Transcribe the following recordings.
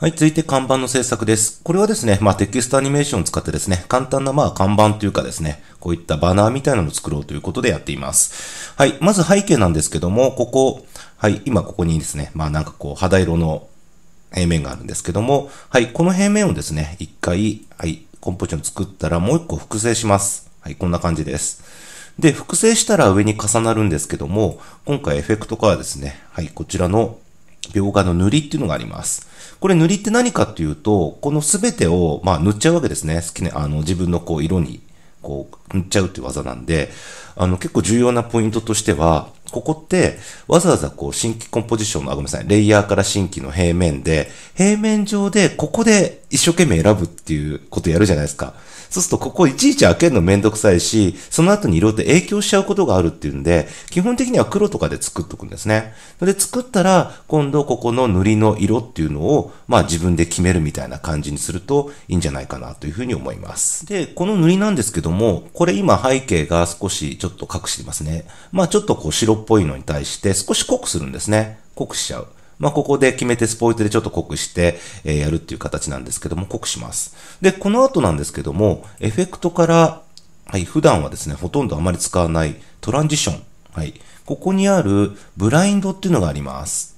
はい、続いて看板の制作です。これはですね、まあテキストアニメーションを使ってですね、簡単なまあ看板というかですね、こういったバナーみたいなのを作ろうということでやっています。はい、まず背景なんですけども、ここ、はい、今ここにですね、まあなんかこう肌色の平面があるんですけども、はい、この平面をですね、一回、はい、コンポジション作ったらもう一個複製します。はい、こんな感じです。で、複製したら上に重なるんですけども、今回エフェクトからですね、はい、こちらの描画の塗りっていうのがあります。これ塗りって何かっていうと、この全てを、まあ、塗っちゃうわけですね。好きな、あの、自分のこう、色に、こう、塗っちゃうっていう技なんで、あの、結構重要なポイントとしては、ここって、わざわざこう、新規コンポジションの、あ、ごめんなさい、レイヤーから新規の平面で、平面上で、ここで一生懸命選ぶっていうことやるじゃないですか。そうすると、ここいちいち開けるのめんどくさいし、その後に色って影響しちゃうことがあるっていうんで、基本的には黒とかで作っとくんですね。で、作ったら、今度ここの塗りの色っていうのを、まあ自分で決めるみたいな感じにするといいんじゃないかなというふうに思います。で、この塗りなんですけども、これ今背景が少しちょっと隠してますね。まあちょっとこう白っぽいのに対して少し濃くするんですね。濃くしちゃう。まあ、ここで決めてスポイトでちょっと濃くして、えー、やるっていう形なんですけども、濃くします。で、この後なんですけども、エフェクトから、はい、普段はですね、ほとんどあまり使わないトランジション。はい。ここにあるブラインドっていうのがあります。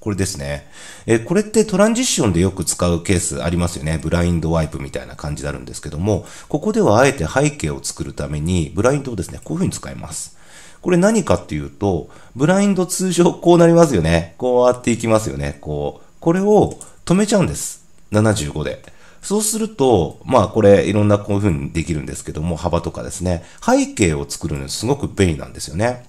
これですね。えこれってトランジションでよく使うケースありますよね。ブラインドワイプみたいな感じであるんですけども、ここではあえて背景を作るために、ブラインドをですね、こういうふうに使います。これ何かっていうと、ブラインド通常こうなりますよね。こうあっていきますよね。こう。これを止めちゃうんです。75で。そうすると、まあこれいろんなこういう風にできるんですけども、幅とかですね。背景を作るのにすごく便利なんですよね。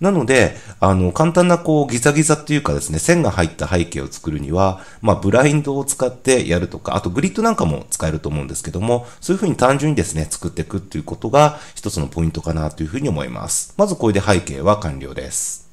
なので、あの、簡単なこう、ギザギザっていうかですね、線が入った背景を作るには、まあ、ブラインドを使ってやるとか、あとグリッドなんかも使えると思うんですけども、そういうふうに単純にですね、作っていくっていうことが一つのポイントかなというふうに思います。まずこれで背景は完了です。